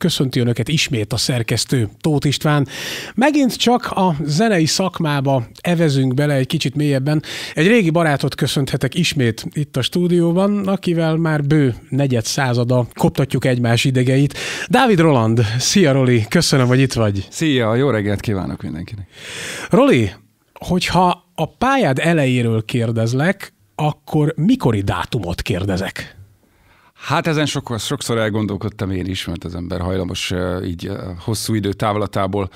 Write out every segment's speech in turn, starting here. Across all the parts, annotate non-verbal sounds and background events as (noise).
Köszönti Önöket ismét a szerkesztő Tóth István. Megint csak a zenei szakmába evezünk bele egy kicsit mélyebben. Egy régi barátot köszönthetek ismét itt a stúdióban, akivel már bő negyed százada koptatjuk egymás idegeit. Dávid Roland, szia Roli, köszönöm, hogy itt vagy. Szia, jó reggelt kívánok mindenkinek. Roli, hogyha a pályád elejéről kérdezlek, akkor mikori dátumot kérdezek? Hát ezen sokkal, sokszor elgondolkodtam én is, mert az ember hajlamos így hosszú idő távlatából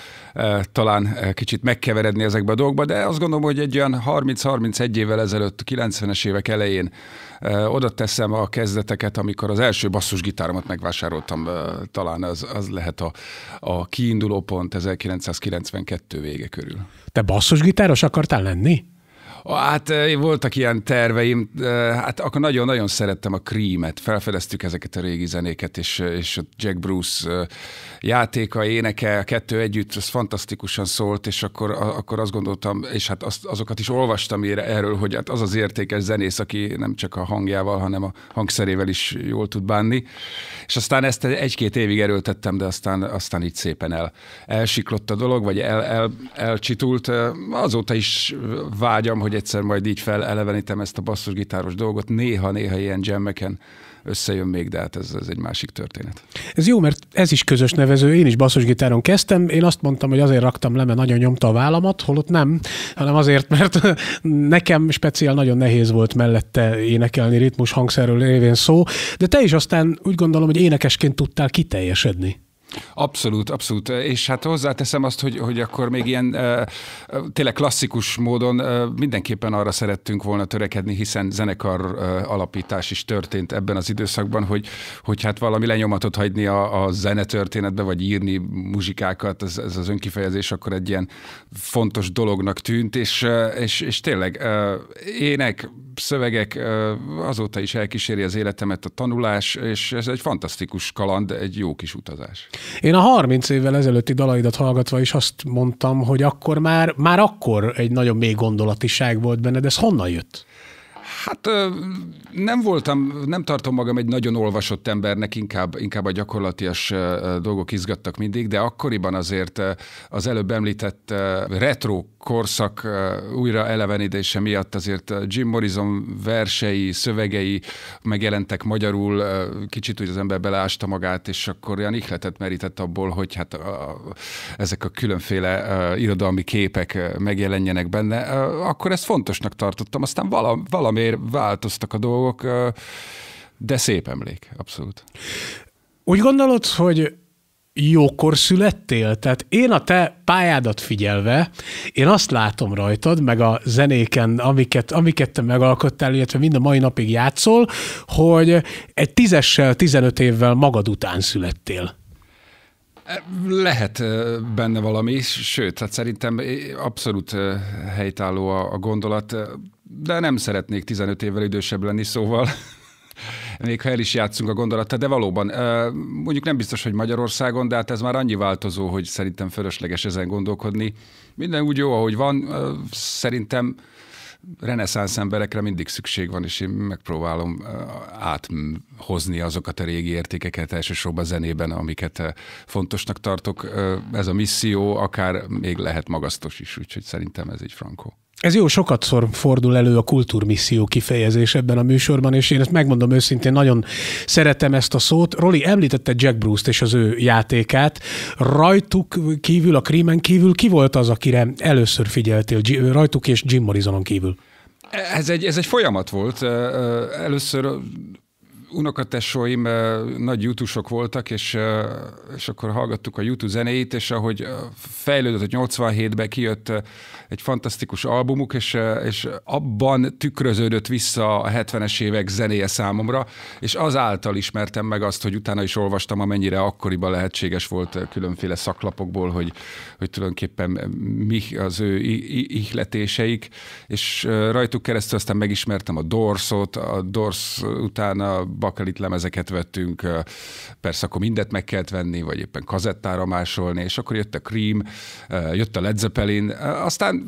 talán kicsit megkeveredni ezekbe a dolgokba, de azt gondolom, hogy egy olyan 30-31 évvel ezelőtt, 90-es évek elején oda teszem a kezdeteket, amikor az első basszusgitáromat megvásároltam, talán az, az lehet a, a kiinduló pont 1992 vége körül. Te basszusgitáros akartál lenni? Hát eh, voltak ilyen terveim, eh, hát akkor nagyon-nagyon szerettem a Creamet, felfedeztük ezeket a régi zenéket, és, eh, és Jack Bruce játéka, éneke, a kettő együtt, az fantasztikusan szólt, és akkor, akkor azt gondoltam, és hát az, azokat is olvastam erről, hogy hát az az értékes zenész, aki nem csak a hangjával, hanem a hangszerével is jól tud bánni, és aztán ezt egy-két évig erőltettem, de aztán, aztán így szépen el, elsiklott a dolog, vagy el, el, elcsitult. Azóta is vágyam, hogy hogy egyszer majd így felelevenítem ezt a basszusgitáros dolgot, néha-néha ilyen jammeken összejön még, de hát ez, ez egy másik történet. Ez jó, mert ez is közös nevező. Én is basszusgitáron kezdtem. Én azt mondtam, hogy azért raktam le, mert nagyon nyomta a vállamat, holott nem, hanem azért, mert (laughs) nekem speciál nagyon nehéz volt mellette énekelni ritmus hangszerről évén szó, de te is aztán úgy gondolom, hogy énekesként tudtál kiteljesedni. Abszolút, abszolút. És hát hozzáteszem azt, hogy, hogy akkor még ilyen tényleg klasszikus módon mindenképpen arra szerettünk volna törekedni, hiszen zenekar alapítás is történt ebben az időszakban, hogy, hogy hát valami lenyomatot hagyni a, a zenetörténetbe, vagy írni muzsikákat, ez, ez az önkifejezés akkor egy ilyen fontos dolognak tűnt, és, és, és tényleg ének, szövegek azóta is elkíséri az életemet a tanulás, és ez egy fantasztikus kaland, egy jó kis utazás. Én a 30 évvel ezelőtti dalaidat hallgatva is azt mondtam, hogy akkor már, már akkor egy nagyon mély gondolatiság volt benned, ez honnan jött? Hát nem voltam, nem tartom magam egy nagyon olvasott embernek, inkább, inkább a gyakorlatias dolgok izgattak mindig, de akkoriban azért az előbb említett retro korszak újra elevenítése miatt azért Jim Morrison versei, szövegei megjelentek magyarul, kicsit úgy az ember belásta magát, és akkor olyan ihletet merített abból, hogy hát a, ezek a különféle irodalmi képek megjelenjenek benne. Akkor ezt fontosnak tartottam, aztán vala, valamiért változtak a dolgok, de szép emlék, abszolút. Úgy gondolod, hogy jókor születtél? Tehát én a te pályádat figyelve, én azt látom rajtad, meg a zenéken, amiket, amiket te megalkottál, illetve mind a mai napig játszol, hogy egy tízessel, tizenöt évvel magad után születtél. E, lehet e, benne valami, sőt, hát szerintem abszolút e, helytálló a, gondolat, de nem szeretnék 15 évvel idősebb lenni, szóval még ha el is játszunk a gondolattal, de valóban, mondjuk nem biztos, hogy Magyarországon, de hát ez már annyi változó, hogy szerintem fölösleges ezen gondolkodni. Minden úgy jó, ahogy van, szerintem reneszánsz emberekre mindig szükség van, és én megpróbálom áthozni azokat a régi értékeket, elsősorban zenében, amiket fontosnak tartok. Ez a misszió akár még lehet magasztos is, úgyhogy szerintem ez egy frankó. Ez jó, sokat fordul elő a kultúrmisszió kifejezés ebben a műsorban, és én ezt megmondom őszintén, nagyon szeretem ezt a szót. Roli említette Jack Bruce-t és az ő játékát. Rajtuk kívül, a Krímen kívül ki volt az, akire először figyeltél, rajtuk és Jim Morrisonon kívül? Ez egy, ez egy folyamat volt. Először unokatesóim nagy jutusok voltak, és, és akkor hallgattuk a YouTube zenéit, és ahogy fejlődött, 87-ben kijött egy fantasztikus albumuk, és, és abban tükröződött vissza a 70-es évek zenéje számomra, és azáltal ismertem meg azt, hogy utána is olvastam, amennyire akkoriban lehetséges volt különféle szaklapokból, hogy, hogy tulajdonképpen mi az ő ihletéseik, és rajtuk keresztül aztán megismertem a Dorsot, a Dors utána bakelit lemezeket vettünk, persze akkor mindet meg kellett venni, vagy éppen kazettára másolni, és akkor jött a Cream, jött a Led Zeppelin, aztán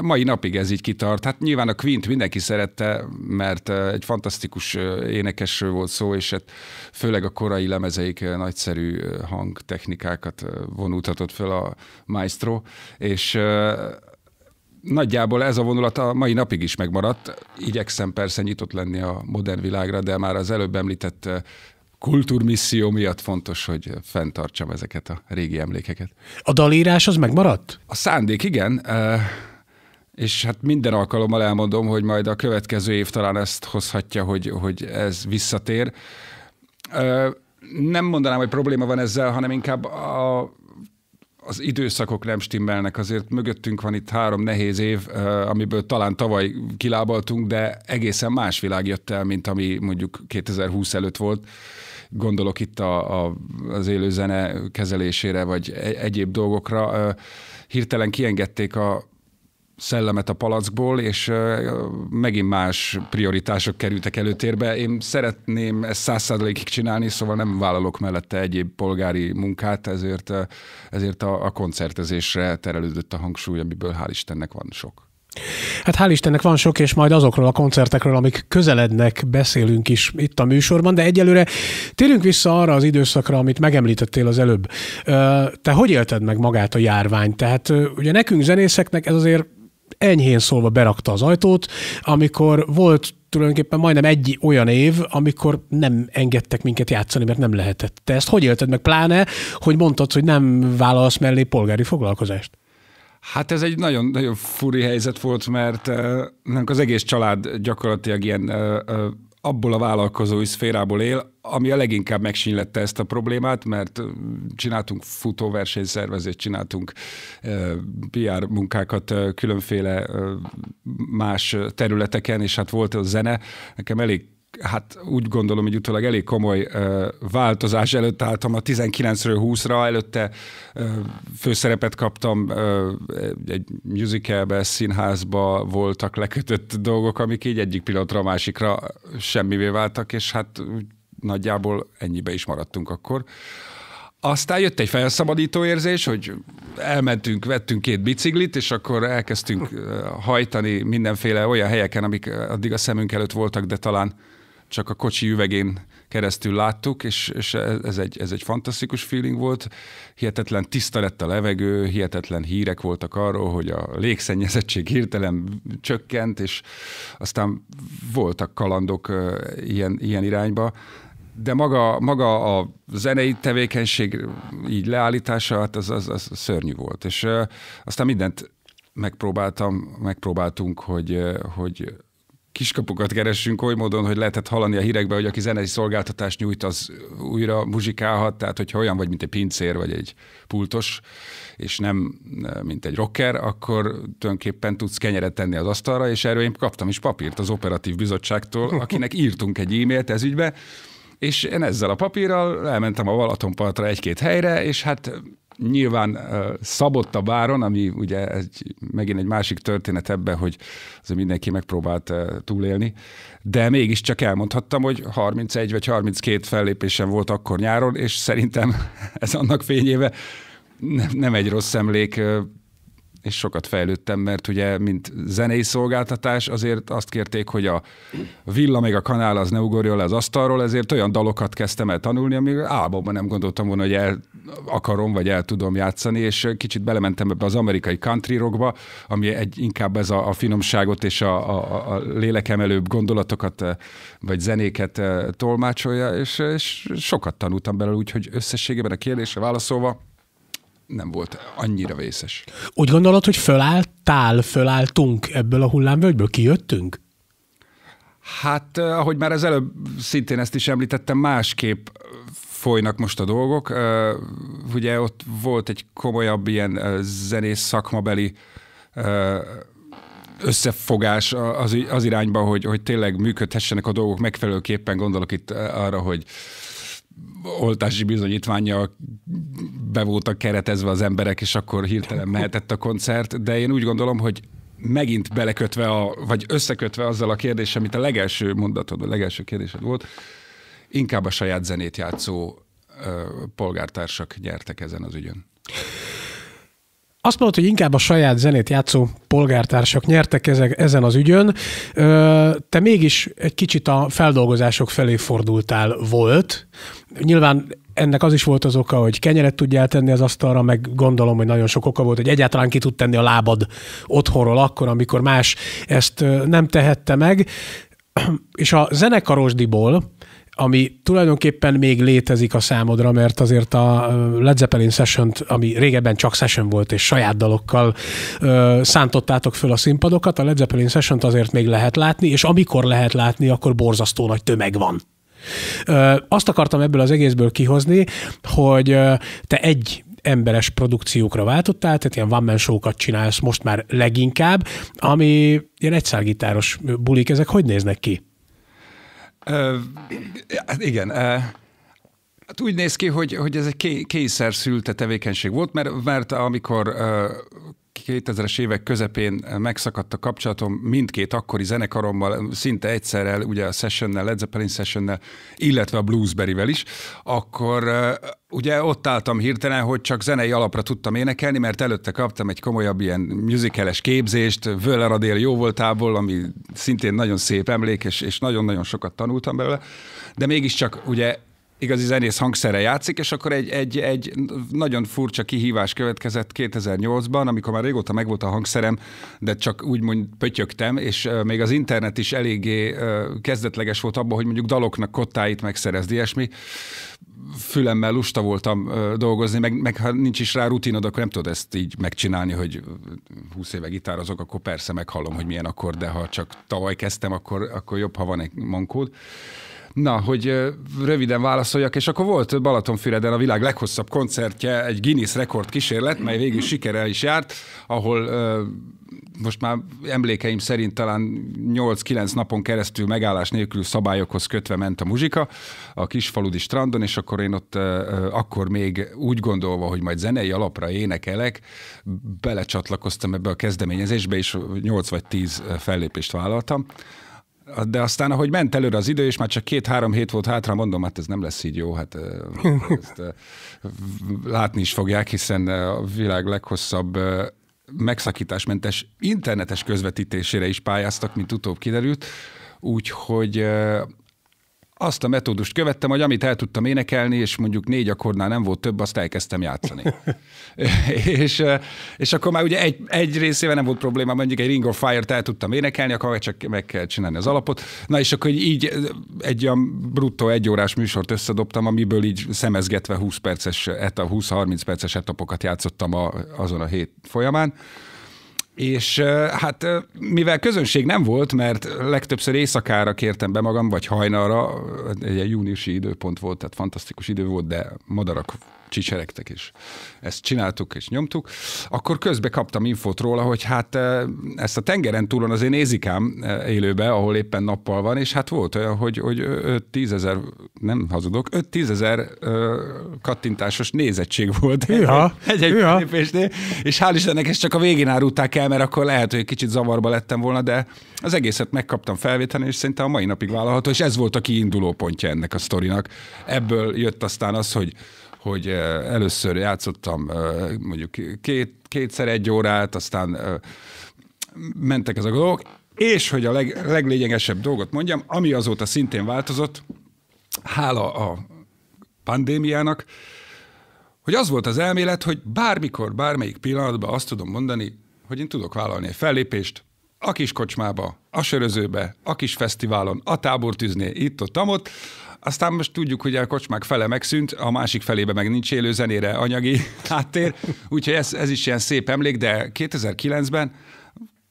mai napig ez így kitart. Hát nyilván a Quint mindenki szerette, mert egy fantasztikus énekesről volt szó, és hát főleg a korai lemezeik nagyszerű hangtechnikákat vonultatott föl a maestro, és nagyjából ez a vonulat a mai napig is megmaradt. Igyekszem persze nyitott lenni a modern világra, de már az előbb említett eh, kultúrmisszió miatt fontos, hogy fenntartsam ezeket a régi emlékeket. A dalírás az megmaradt? A szándék, igen. Eh, és hát minden alkalommal elmondom, hogy majd a következő év talán ezt hozhatja, hogy, hogy ez visszatér. Eh, nem mondanám, hogy probléma van ezzel, hanem inkább a az időszakok nem stimmelnek, azért mögöttünk van itt három nehéz év, amiből talán tavaly kilábaltunk, de egészen más világ jött el, mint ami mondjuk 2020 előtt volt. Gondolok itt a, a, az élőzene kezelésére, vagy e-, egyéb dolgokra. Hirtelen kiengedték a szellemet a palackból, és megint más prioritások kerültek előtérbe. Én szeretném ezt százszázalékig csinálni, szóval nem vállalok mellette egyéb polgári munkát, ezért, ezért a, a koncertezésre terelődött a hangsúly, amiből hál' Istennek van sok. Hát hál' Istennek van sok, és majd azokról a koncertekről, amik közelednek, beszélünk is itt a műsorban, de egyelőre térünk vissza arra az időszakra, amit megemlítettél az előbb. Te hogy élted meg magát a járvány? Tehát ugye nekünk zenészeknek ez azért enyhén szólva berakta az ajtót, amikor volt tulajdonképpen majdnem egy olyan év, amikor nem engedtek minket játszani, mert nem lehetett. Te ezt hogy élted meg, pláne, hogy mondtad, hogy nem vállalsz mellé polgári foglalkozást? Hát ez egy nagyon, nagyon furi helyzet volt, mert uh, az egész család gyakorlatilag ilyen uh, uh, abból a vállalkozói szférából él, ami a leginkább megsínlette ezt a problémát, mert csináltunk futóversenyszervezést, csináltunk PR munkákat különféle más területeken, és hát volt a zene, nekem elég hát úgy gondolom, hogy utólag elég komoly ö, változás előtt álltam a 19-ről 20-ra, előtte ö, főszerepet kaptam ö, egy musicalbe, színházba voltak lekötött dolgok, amik így egyik pillanatra a másikra semmivé váltak, és hát nagyjából ennyibe is maradtunk akkor. Aztán jött egy felszabadító érzés, hogy elmentünk, vettünk két biciklit, és akkor elkezdtünk hajtani mindenféle olyan helyeken, amik addig a szemünk előtt voltak, de talán csak a kocsi üvegén keresztül láttuk, és, és ez, egy, ez egy fantasztikus feeling volt. Hihetetlen tiszta lett a levegő, hihetetlen hírek voltak arról, hogy a légszennyezettség hirtelen csökkent, és aztán voltak kalandok ilyen, ilyen irányba de maga, maga a zenei tevékenység így leállítása, hát az, az, az szörnyű volt. És aztán mindent megpróbáltam, megpróbáltunk, hogy, hogy kiskapukat keresünk oly módon, hogy lehetett hallani a hírekbe, hogy aki zenei szolgáltatást nyújt, az újra muzsikálhat, tehát hogyha olyan vagy, mint egy pincér, vagy egy pultos, és nem mint egy rocker, akkor tulajdonképpen tudsz kenyeret tenni az asztalra, és erről én kaptam is papírt az operatív bizottságtól, akinek írtunk egy e-mailt ez ügybe, és én ezzel a papírral elmentem a Balatonpartra egy-két helyre, és hát Nyilván szabott a váron, ami ugye egy, megint egy másik történet ebben, hogy az, mindenki megpróbált túlélni, de mégiscsak elmondhattam, hogy 31 vagy 32 fellépésem volt akkor nyáron, és szerintem (laughs) ez annak fényéve nem, nem egy rossz emlék, és sokat fejlődtem, mert ugye, mint zenei szolgáltatás, azért azt kérték, hogy a villa meg a kanál az ne ugorjon le az asztalról, ezért olyan dalokat kezdtem el tanulni, amíg álmomban nem gondoltam volna, hogy el akarom, vagy el tudom játszani, és kicsit belementem ebbe az amerikai country rockba, ami egy, inkább ez a, a finomságot és a, a, a lélekemelőbb gondolatokat, eh, vagy zenéket eh, tolmácsolja, és, és sokat tanultam belőle, úgyhogy összességében a kérdésre válaszolva, nem volt annyira vészes. Úgy gondolod, hogy fölálltál, fölálltunk ebből a hullámvölgyből, kijöttünk? Hát, eh, ahogy már az előbb szintén ezt is említettem, másképp folynak most a dolgok. Eh, ugye ott volt egy komolyabb ilyen eh, zenész szakmabeli összefogás az, irányba, hogy, hogy tényleg működhessenek a dolgok megfelelőképpen. Gondolok itt arra, hogy oltási bizonyítványa be voltak keretezve az emberek, és akkor hirtelen mehetett a koncert, de én úgy gondolom, hogy megint belekötve, a, vagy összekötve azzal a kérdéssel, amit a legelső mondatod, a legelső kérdésed volt, inkább a saját zenét játszó ö, polgártársak nyertek ezen az ügyön. Azt mondod, hogy inkább a saját zenét játszó polgártársak nyertek ezen az ügyön. te mégis egy kicsit a feldolgozások felé fordultál volt. Nyilván ennek az is volt az oka, hogy kenyeret tudjál tenni az asztalra, meg gondolom, hogy nagyon sok oka volt, hogy egyáltalán ki tud tenni a lábad otthonról akkor, amikor más ezt nem tehette meg. (clears throat) És a zenekarosdiból, ami tulajdonképpen még létezik a számodra, mert azért a Led Zeppelin session ami régebben csak session volt, és saját dalokkal ö, szántottátok föl a színpadokat, a Led Zeppelin session azért még lehet látni, és amikor lehet látni, akkor borzasztó nagy tömeg van. Azt akartam ebből az egészből kihozni, hogy te egy emberes produkciókra váltottál, tehát ilyen one show csinálsz most már leginkább, ami ilyen egyszálgitáros bulik, ezek hogy néznek ki? Ö, hát igen, Hát úgy néz ki, hogy, hogy ez egy kényszer szülte tevékenység volt, mert, mert amikor uh, 2000-es évek közepén megszakadt a kapcsolatom mindkét akkori zenekarommal, szinte egyszerrel, ugye a Sessionnel, Led Zeppelin Sessionnel, illetve a Bluesberryvel is, akkor ugye ott álltam hirtelen, hogy csak zenei alapra tudtam énekelni, mert előtte kaptam egy komolyabb ilyen musicales képzést, Völler Adél jó voltából, ami szintén nagyon szép emlék, és, és nagyon-nagyon sokat tanultam belőle, de mégiscsak ugye igazi zenész hangszere játszik, és akkor egy, egy, egy nagyon furcsa kihívás következett 2008-ban, amikor már régóta megvolt a hangszerem, de csak úgymond pötyögtem, és még az internet is eléggé kezdetleges volt abban, hogy mondjuk daloknak kottáit megszerezd, ilyesmi fülemmel lusta voltam dolgozni, meg, meg ha nincs is rá rutinod, akkor nem tudod ezt így megcsinálni, hogy 20 éve gitározok, akkor persze meghallom, hogy milyen akkor, de ha csak tavaly kezdtem, akkor, akkor jobb, ha van egy mankód. Na, hogy röviden válaszoljak, és akkor volt Balatonfüreden a világ leghosszabb koncertje, egy Guinness rekord kísérlet, mely végül sikerrel is járt, ahol most már emlékeim szerint talán 8-9 napon keresztül megállás nélkül szabályokhoz kötve ment a muzsika a kisfaludi strandon, és akkor én ott akkor még úgy gondolva, hogy majd zenei alapra énekelek, belecsatlakoztam ebbe a kezdeményezésbe, és 8 vagy 10 fellépést vállaltam de aztán, ahogy ment előre az idő, és már csak két-három hét volt hátra, mondom, hát ez nem lesz így jó, hát (laughs) ezt látni is fogják, hiszen a világ leghosszabb megszakításmentes internetes közvetítésére is pályáztak, mint utóbb kiderült, úgyhogy azt a metódust követtem, hogy amit el tudtam énekelni, és mondjuk négy akkordnál nem volt több, azt elkezdtem játszani. (laughs) (laughs) és, és akkor már ugye egy, egy részével nem volt probléma, mondjuk egy Ring of Fire-t el tudtam énekelni, akkor csak meg kell csinálni az alapot. Na és akkor így egy olyan bruttó egyórás műsort összedobtam, amiből így szemezgetve 20 perces, 20-30 e- hát perces etapokat játszottam a, azon a hét folyamán. És hát mivel közönség nem volt, mert legtöbbször éjszakára kértem be magam, vagy hajnalra, egy júniusi időpont volt, tehát fantasztikus idő volt, de madarak csicseregtek, és ezt csináltuk, és nyomtuk. Akkor közbe kaptam infót róla, hogy hát eh, ezt a tengeren túlon azért nézik ám eh, élőbe, ahol éppen nappal van, és hát volt olyan, hogy, hogy 5-10 ezer, nem hazudok, 5-10 ezer kattintásos nézettség volt. Hűha, egy, egy ja. és hál' Istennek ezt csak a végén árulták el, mert akkor lehet, hogy egy kicsit zavarba lettem volna, de az egészet megkaptam felvételen, és szerintem a mai napig vállalható, és ez volt a kiinduló pontja ennek a sztorinak. Ebből jött aztán az, hogy hogy először játszottam mondjuk két, kétszer egy órát, aztán mentek ezek a dolgok, és hogy a leg, leglényegesebb dolgot mondjam, ami azóta szintén változott, hála a pandémiának, hogy az volt az elmélet, hogy bármikor, bármelyik pillanatban azt tudom mondani, hogy én tudok vállalni egy fellépést, a kis kocsmába, a sörözőbe, a kis fesztiválon, a tábortűznél, itt, ott, amott, aztán most tudjuk, hogy a kocsmák fele megszűnt, a másik felébe meg nincs élő zenére anyagi (laughs) háttér, úgyhogy ez, ez is ilyen szép emlék, de 2009-ben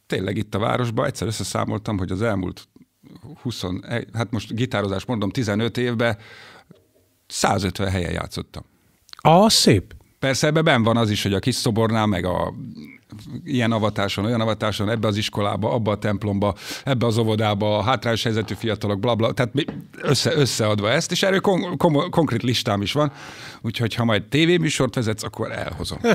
tényleg itt a városban egyszer összeszámoltam, hogy az elmúlt 20, hát most gitározás mondom, 15 évben 150 helyen játszottam. A, ah, szép. Persze ebben van az is, hogy a kis szobornál, meg a ilyen avatáson, olyan avatáson, ebbe az iskolába, abba a templomba, ebbe az óvodába, a hátrányos helyzetű fiatalok, blabla, bla, tehát össze, összeadva ezt, és erről kon, kon, konkrét listám is van, úgyhogy ha majd tévéműsort vezetsz, akkor elhozom. (laughs)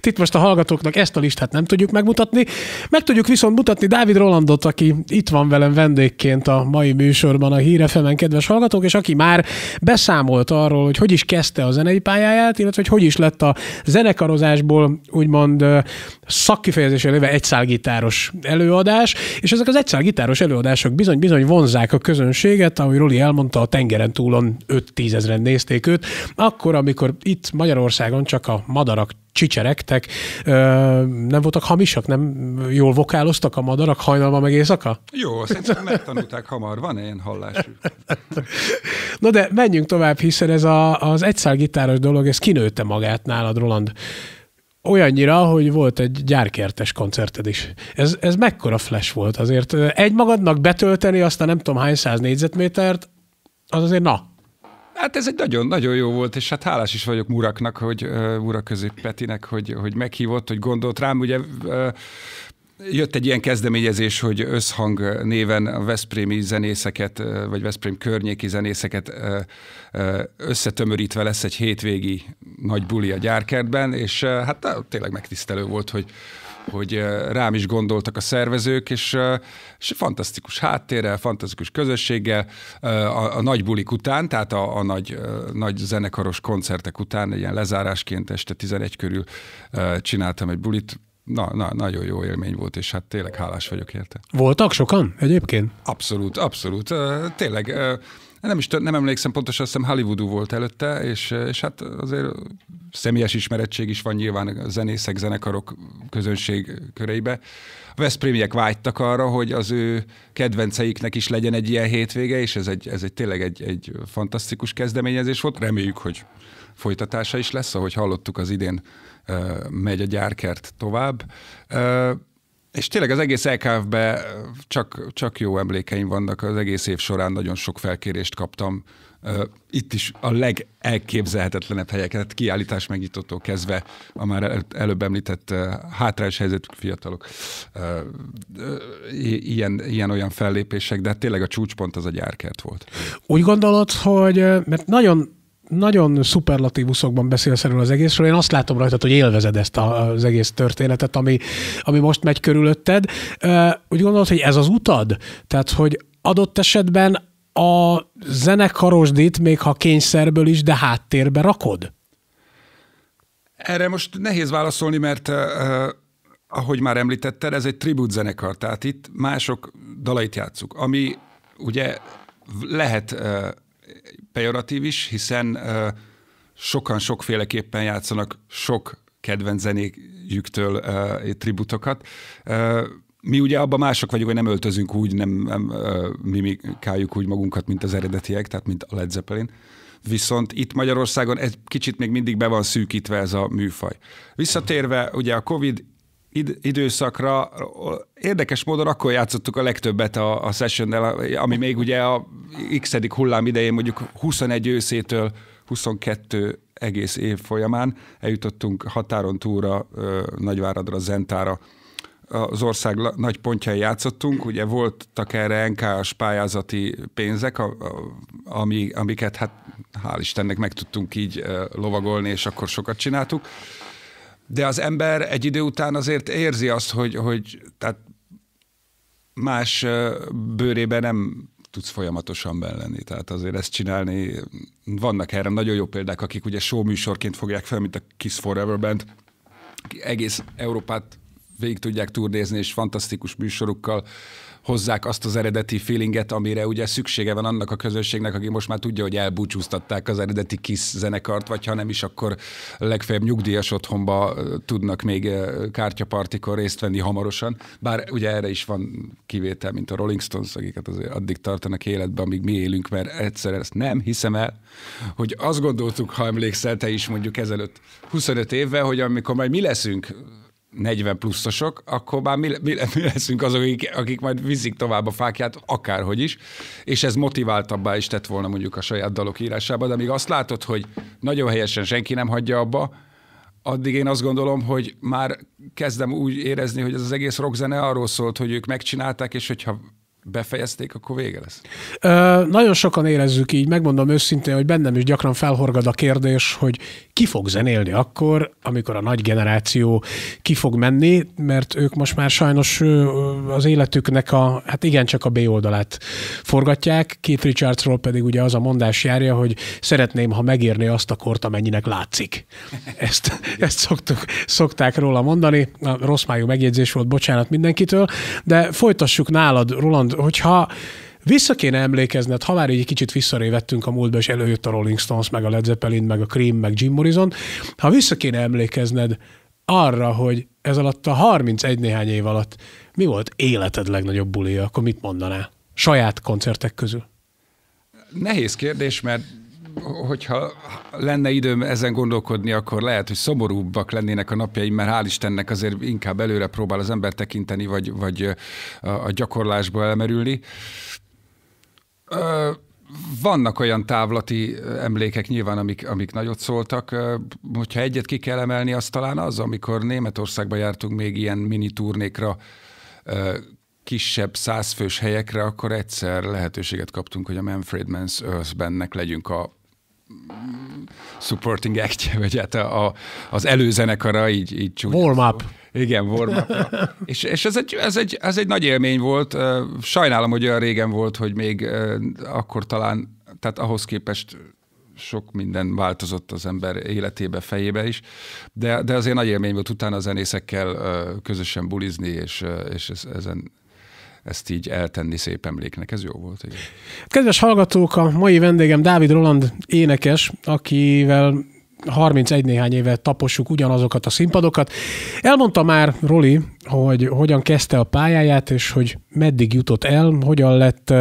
Itt most a hallgatóknak ezt a listát nem tudjuk megmutatni, meg tudjuk viszont mutatni Dávid Rolandot, aki itt van velem vendégként a mai műsorban a hírefemen, kedves hallgatók, és aki már beszámolt arról, hogy hogy is kezdte a zenei pályáját, illetve hogy hogy is lett a zenekarozásból úgymond szakkifejezéssel éve egyszálgitáros előadás, és ezek az egyszálgitáros előadások bizony-bizony vonzák a közönséget, ahogy Roli elmondta, a tengeren túlon 5-10 ezeren nézték őt, akkor, amikor itt Magyarországon csak a madarak csicseregtek, nem voltak hamisak, nem jól vokáloztak a madarak hajnalban meg éjszaka? Jó, szerintem megtanulták hamar, van ilyen hallású. Na de menjünk tovább, hiszen ez a, az egyszálgitáros dolog, ez kinőtte magát nálad, Roland. Olyannyira, hogy volt egy gyárkertes koncerted is. Ez, ez mekkora flash volt azért. Egy magadnak betölteni a nem tudom hány száz négyzetmétert, az azért na. Hát ez egy nagyon-nagyon jó volt, és hát hálás is vagyok Muraknak, hogy uh, Murak közé Petinek, hogy, hogy meghívott, hogy gondolt rám. Ugye uh, Jött egy ilyen kezdeményezés, hogy összhang néven a veszprémi zenészeket, vagy Veszprém környéki zenészeket összetömörítve lesz egy hétvégi nagy buli a gyárkertben, és hát tényleg megtisztelő volt, hogy hogy rám is gondoltak a szervezők, és, és fantasztikus háttérrel, fantasztikus közösséggel. A, a nagy bulik után, tehát a, a nagy, nagy zenekaros koncertek után, ilyen lezárásként este 11 körül csináltam egy bulit, na, na, nagyon jó élmény volt, és hát tényleg hálás vagyok érte. Voltak sokan egyébként? Abszolút, abszolút. Tényleg, nem is nem emlékszem pontosan, azt hiszem Hollywoodú volt előtte, és, és hát azért személyes ismerettség is van nyilván a zenészek, zenekarok közönség köreibe. A Veszprémiek vágytak arra, hogy az ő kedvenceiknek is legyen egy ilyen hétvége, és ez egy, ez egy tényleg egy, egy fantasztikus kezdeményezés volt. Reméljük, hogy folytatása is lesz, ahogy hallottuk az idén megy a gyárkert tovább. És tényleg az egész LKF-be csak, csak jó emlékeim vannak, az egész év során nagyon sok felkérést kaptam. Itt is a legelképzelhetetlenebb helyeket, kiállítás megnyitottól kezdve a már előbb említett hátrányos helyzetű fiatalok, ilyen, ilyen olyan fellépések, de hát tényleg a csúcspont az a gyárkert volt. Úgy gondolod, hogy mert nagyon nagyon szuperlatívuszokban beszélsz erről az egészről. Én azt látom rajtad, hogy élvezed ezt az egész történetet, ami, ami most megy körülötted. Úgy gondolod, hogy ez az utad? Tehát, hogy adott esetben a zenekarosdit, még ha kényszerből is, de háttérbe rakod? Erre most nehéz válaszolni, mert uh, ahogy már említetted, ez egy tribut zenekar, tehát itt mások dalait játszuk, ami ugye lehet uh, pejoratív is, hiszen sokan sokféleképpen játszanak sok kedvenc zenéjüktől tributokat. Mi ugye abban mások vagyunk, hogy nem öltözünk úgy, nem, nem mimikáljuk úgy magunkat, mint az eredetiek, tehát mint a Led Zeppelin viszont itt Magyarországon egy kicsit még mindig be van szűkítve ez a műfaj. Visszatérve, ugye a COVID id- időszakra érdekes módon akkor játszottuk a legtöbbet a, a sessionnel, ami még ugye a x hullám idején mondjuk 21 őszétől 22 egész év folyamán eljutottunk határon túlra, Nagyváradra, Zentára, az ország nagy pontjai játszottunk, ugye voltak erre nk pályázati pénzek, a, a, ami, amiket hát hál' Istennek meg tudtunk így lovagolni, és akkor sokat csináltuk de az ember egy idő után azért érzi azt, hogy, hogy tehát más bőrében nem tudsz folyamatosan benne lenni. Tehát azért ezt csinálni, vannak erre nagyon jó példák, akik ugye show műsorként fogják fel, mint a Kiss Forever Band, egész Európát végig tudják turnézni, és fantasztikus műsorukkal hozzák azt az eredeti feelinget, amire ugye szüksége van annak a közönségnek, aki most már tudja, hogy elbúcsúztatták az eredeti kis zenekart, vagy ha nem is, akkor legfeljebb nyugdíjas otthonba tudnak még kártyapartikon részt venni hamarosan. Bár ugye erre is van kivétel, mint a Rolling Stones, akiket azért addig tartanak életben, amíg mi élünk, mert egyszer ezt nem hiszem el, hogy azt gondoltuk, ha emlékszel te is mondjuk ezelőtt 25 évvel, hogy amikor majd mi leszünk 40 pluszosok, akkor már mi, mi, mi leszünk azok, akik, akik majd viszik tovább a fákját, akárhogy is, és ez motiváltabbá is tett volna mondjuk a saját dalok írásába, de még azt látod, hogy nagyon helyesen senki nem hagyja abba, addig én azt gondolom, hogy már kezdem úgy érezni, hogy ez az egész rockzene arról szólt, hogy ők megcsinálták, és hogyha befejezték, akkor vége lesz? Ö, nagyon sokan érezzük így, megmondom őszintén, hogy bennem is gyakran felhorgad a kérdés, hogy ki fog zenélni akkor, amikor a nagy generáció ki fog menni, mert ők most már sajnos az életüknek a, hát igencsak a B oldalát forgatják. Két Richardsról pedig ugye az a mondás járja, hogy szeretném, ha megérné azt a kort, amennyinek látszik. (laughs) Ezt, ezt szoktuk, szokták róla mondani. A rossz májú megjegyzés volt, bocsánat mindenkitől, de folytassuk nálad, Roland, hogyha vissza kéne emlékezned, ha már egy kicsit visszarévettünk a múltba, és előjött a Rolling Stones, meg a Led Zeppelin, meg a Cream, meg Jim Morrison, ha vissza kéne emlékezned arra, hogy ez alatt a 31 néhány év alatt mi volt életed legnagyobb bulija, akkor mit mondaná? Saját koncertek közül. Nehéz kérdés, mert hogyha lenne időm ezen gondolkodni, akkor lehet, hogy szomorúbbak lennének a napjaim, mert hál' Istennek azért inkább előre próbál az ember tekinteni, vagy, vagy a gyakorlásba elmerülni. Vannak olyan távlati emlékek nyilván, amik, amik nagyot szóltak. Hogyha egyet ki kell emelni, az talán az, amikor Németországba jártunk még ilyen mini turnékra, kisebb százfős helyekre, akkor egyszer lehetőséget kaptunk, hogy a Manfred Man's Earth-bennek legyünk a supporting act (laughs) vagy hát a, a, az előzenekara így, így csúnya. Warm up. Igen, warm up (laughs) És, és ez, egy, ez, egy, ez egy nagy élmény volt. Sajnálom, hogy olyan régen volt, hogy még akkor talán, tehát ahhoz képest sok minden változott az ember életébe, fejébe is, de, de azért nagy élmény volt utána a zenészekkel közösen bulizni, és, és ezen, ezt így eltenni szép emléknek. Ez jó volt. Igen. Kedves hallgatók, a mai vendégem Dávid Roland énekes, akivel 31 néhány éve taposuk ugyanazokat a színpadokat. Elmondta már Roli hogy hogyan kezdte a pályáját, és hogy meddig jutott el, hogyan lett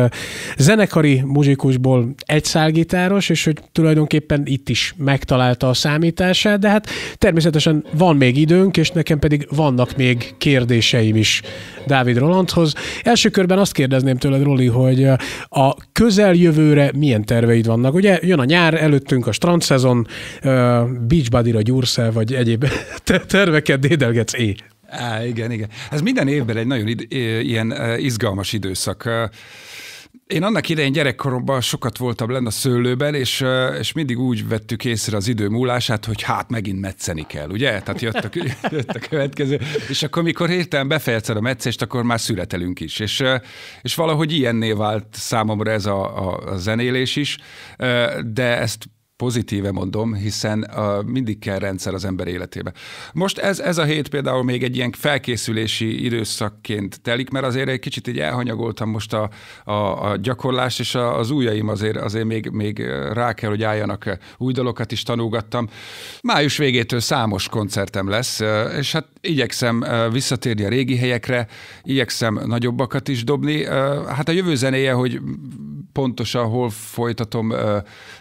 zenekari muzsikusból szálgitáros és hogy tulajdonképpen itt is megtalálta a számítását, de hát természetesen van még időnk, és nekem pedig vannak még kérdéseim is Dávid Rolandhoz. Első körben azt kérdezném tőled, Roli, hogy a közeljövőre milyen terveid vannak? Ugye jön a nyár, előttünk a strandszezon, Beachbody-ra gyúrsz vagy egyéb (laughs) terveket dédelgetsz é. Á, igen, igen. Ez minden évben egy nagyon id- ilyen e, izgalmas időszak. E, én annak idején gyerekkoromban sokat voltam lenne a szőlőben, és, e, és mindig úgy vettük észre az idő múlását, hogy hát megint metszeni kell, ugye? Tehát jött a, (laughs) jött a következő, és akkor mikor hirtelen befejezted a metszést, akkor már születelünk is. És, és valahogy ilyennél vált számomra ez a, a, a zenélés is, de ezt pozitíve mondom, hiszen uh, mindig kell rendszer az ember életébe. Most ez, ez a hét például még egy ilyen felkészülési időszakként telik, mert azért egy kicsit így elhanyagoltam most a, a, a gyakorlást, és a, az újaim azért, azért még, még rá kell, hogy álljanak. Új dalokat is tanulgattam. Május végétől számos koncertem lesz, és hát igyekszem visszatérni a régi helyekre, igyekszem nagyobbakat is dobni. Hát a jövő zenéje, hogy pontosan hol folytatom,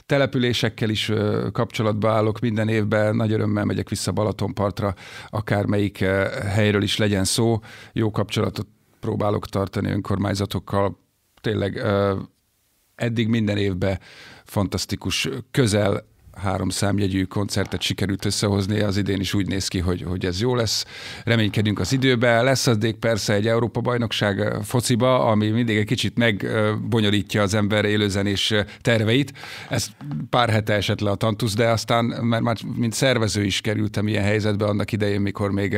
településekkel is kapcsolatba állok minden évben, nagy örömmel megyek vissza Balatonpartra, akármelyik helyről is legyen szó, jó kapcsolatot próbálok tartani önkormányzatokkal, tényleg eddig minden évben fantasztikus közel három számjegyű koncertet sikerült összehozni, az idén is úgy néz ki, hogy, hogy ez jó lesz. Reménykedünk az időbe. Lesz az persze egy Európa-bajnokság eh, fociba, ami mindig egy kicsit megbonyolítja eh, az ember élőzenés eh, terveit. Ez pár hete esett le a tantusz, de aztán, mert már mint szervező is kerültem ilyen helyzetbe annak idején, mikor még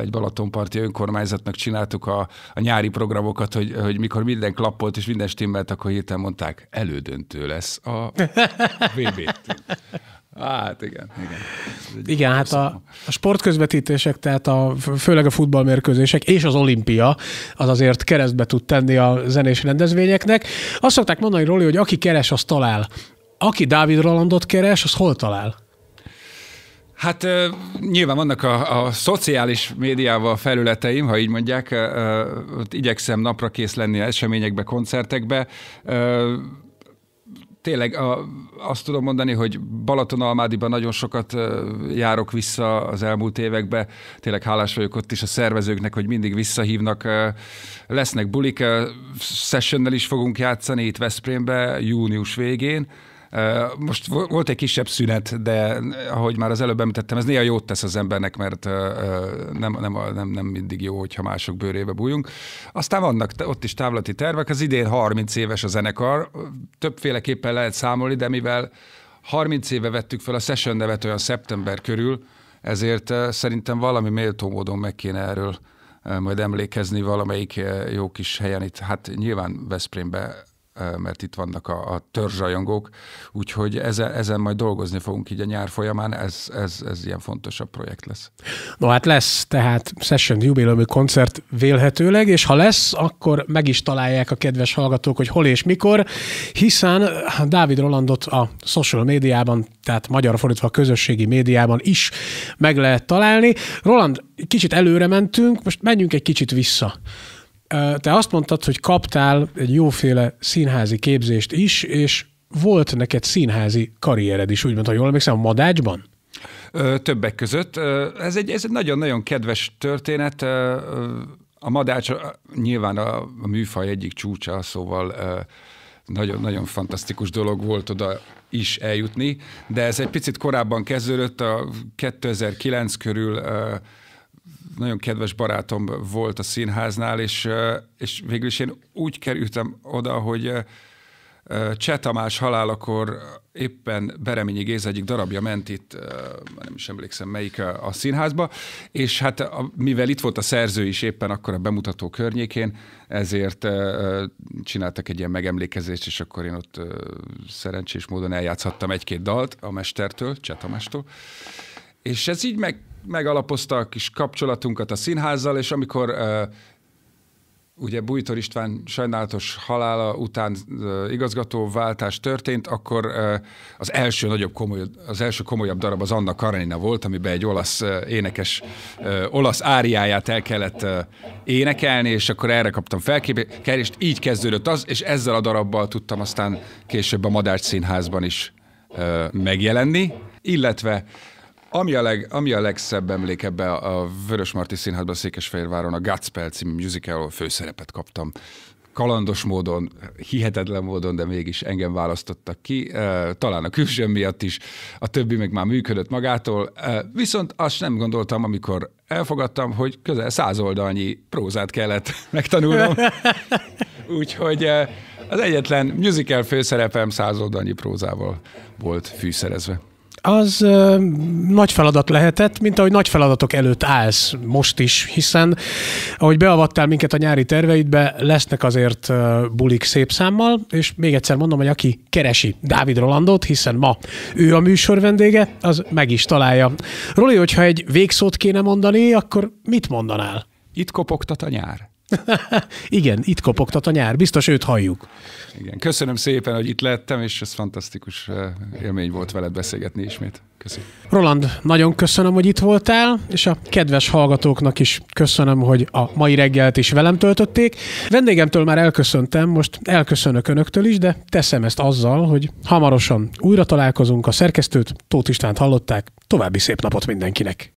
egy Balatonparti önkormányzatnak csináltuk a, a nyári programokat, hogy, hogy mikor minden klappolt és minden stimmelt, akkor hirtelen mondták, elődöntő lesz a, (laughs) VB. Hát igen, igen. Igen, hát a, a sportközvetítések, tehát a, főleg a futballmérkőzések és az olimpia, az azért keresztbe tud tenni a zenés rendezvényeknek. Azt szokták mondani róla, hogy aki keres, az talál. Aki Dávid Rolandot keres, az hol talál? Hát nyilván vannak a, a szociális médiával felületeim, ha így mondják, ott igyekszem napra kész lenni eseményekbe, koncertekbe tényleg a, azt tudom mondani, hogy Balaton-Almádiban nagyon sokat járok vissza az elmúlt évekbe. Tényleg hálás vagyok ott is a szervezőknek, hogy mindig visszahívnak. Lesznek bulik, sessionnel is fogunk játszani itt Veszprémbe június végén most volt egy kisebb szünet, de ahogy már az előbb említettem, ez néha jót tesz az embernek, mert nem, nem, nem, nem mindig jó, hogyha mások bőrébe bújunk. Aztán vannak ott is távlati tervek. Az idén 30 éves a zenekar, többféleképpen lehet számolni, de mivel 30 éve vettük fel a Session nevet olyan szeptember körül, ezért szerintem valami méltó módon meg kéne erről majd emlékezni valamelyik jó kis helyen itt, hát nyilván Veszprémbe mert itt vannak a, a törzsajongók, úgyhogy ezen, ezen majd dolgozni fogunk így a nyár folyamán, ez, ez, ez ilyen fontosabb projekt lesz. No hát lesz tehát Session jubileumi koncert vélhetőleg, és ha lesz, akkor meg is találják a kedves hallgatók, hogy hol és mikor, hiszen Dávid Rolandot a social médiában, tehát magyar fordítva a közösségi médiában is meg lehet találni. Roland, kicsit előre mentünk, most menjünk egy kicsit vissza te azt mondtad, hogy kaptál egy jóféle színházi képzést is, és volt neked színházi karriered is, úgymond, ha jól emlékszem, a Madácsban? Többek között. Ez egy, ez egy nagyon-nagyon kedves történet. A Madács nyilván a, a műfaj egyik csúcsa, szóval nagyon-nagyon fantasztikus dolog volt oda is eljutni, de ez egy picit korábban kezdődött, a 2009 körül nagyon kedves barátom volt a színháznál, és, és végül is én úgy kerültem oda, hogy Cseh Tamás halálakor éppen Bereményi Géz egyik darabja ment itt, nem is emlékszem melyik a, színházba, és hát mivel itt volt a szerző is éppen akkor a bemutató környékén, ezért csináltak egy ilyen megemlékezést, és akkor én ott szerencsés módon eljátszhattam egy-két dalt a mestertől, Cseh Tamástól, és ez így meg megalapozta a kis kapcsolatunkat a színházzal, és amikor uh, ugye Bújtor István sajnálatos halála után uh, igazgatóváltás történt, akkor uh, az első nagyobb komoly, az első komolyabb darab az Anna Karenina volt, amiben egy olasz uh, énekes, uh, olasz áriáját el kellett uh, énekelni, és akkor erre kaptam felkérést, így kezdődött az, és ezzel a darabbal tudtam aztán később a Madács Színházban is uh, megjelenni, illetve ami a, leg, ami a legszebb emlék ebbe a Marti Színházban Székesfehérváron, a Gatspell című musical főszerepet kaptam. Kalandos módon, hihetetlen módon, de mégis engem választottak ki, eh, talán a külsőm miatt is, a többi meg már működött magától, eh, viszont azt nem gondoltam, amikor elfogadtam, hogy közel száz oldalnyi prózát kellett (laughs) megtanulnom. (laughs) Úgyhogy eh, az egyetlen musical főszerepem száz oldalnyi prózával volt fűszerezve az ö, nagy feladat lehetett, mint ahogy nagy feladatok előtt állsz most is, hiszen ahogy beavattál minket a nyári terveidbe, lesznek azért ö, bulik szép számmal, és még egyszer mondom, hogy aki keresi Dávid Rolandot, hiszen ma ő a műsor vendége, az meg is találja. Roli, hogyha egy végszót kéne mondani, akkor mit mondanál? Itt kopogtat a nyár. (laughs) Igen, itt kopogtat a nyár, biztos őt halljuk. Igen, köszönöm szépen, hogy itt lettem, és ez fantasztikus eh, élmény volt veled beszélgetni ismét. Köszönöm. Roland, nagyon köszönöm, hogy itt voltál, és a kedves hallgatóknak is köszönöm, hogy a mai reggelt is velem töltötték. Vendégemtől már elköszöntem, most elköszönök önöktől is, de teszem ezt azzal, hogy hamarosan újra találkozunk. A szerkesztőt, Tóth Istvánt hallották. További szép napot mindenkinek!